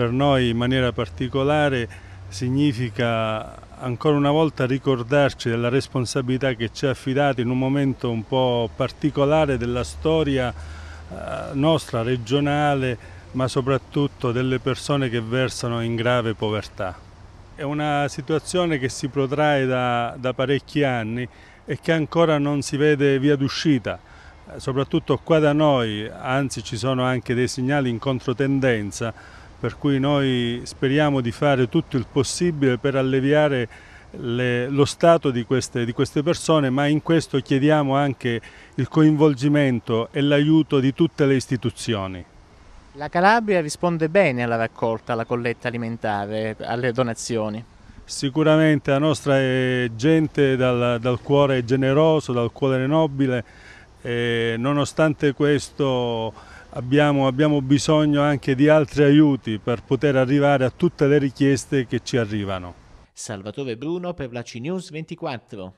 per noi in maniera particolare significa ancora una volta ricordarci della responsabilità che ci ha affidato in un momento un po' particolare della storia eh, nostra regionale, ma soprattutto delle persone che versano in grave povertà. È una situazione che si protrae da, da parecchi anni e che ancora non si vede via d'uscita, eh, soprattutto qua da noi, anzi ci sono anche dei segnali in controtendenza per cui noi speriamo di fare tutto il possibile per alleviare le, lo stato di queste, di queste persone, ma in questo chiediamo anche il coinvolgimento e l'aiuto di tutte le istituzioni. La Calabria risponde bene alla raccolta, alla colletta alimentare, alle donazioni. Sicuramente la nostra è gente dal, dal cuore generoso, dal cuore nobile, e nonostante questo abbiamo, abbiamo bisogno anche di altri aiuti per poter arrivare a tutte le richieste che ci arrivano. Salvatore Bruno per la CNews 24.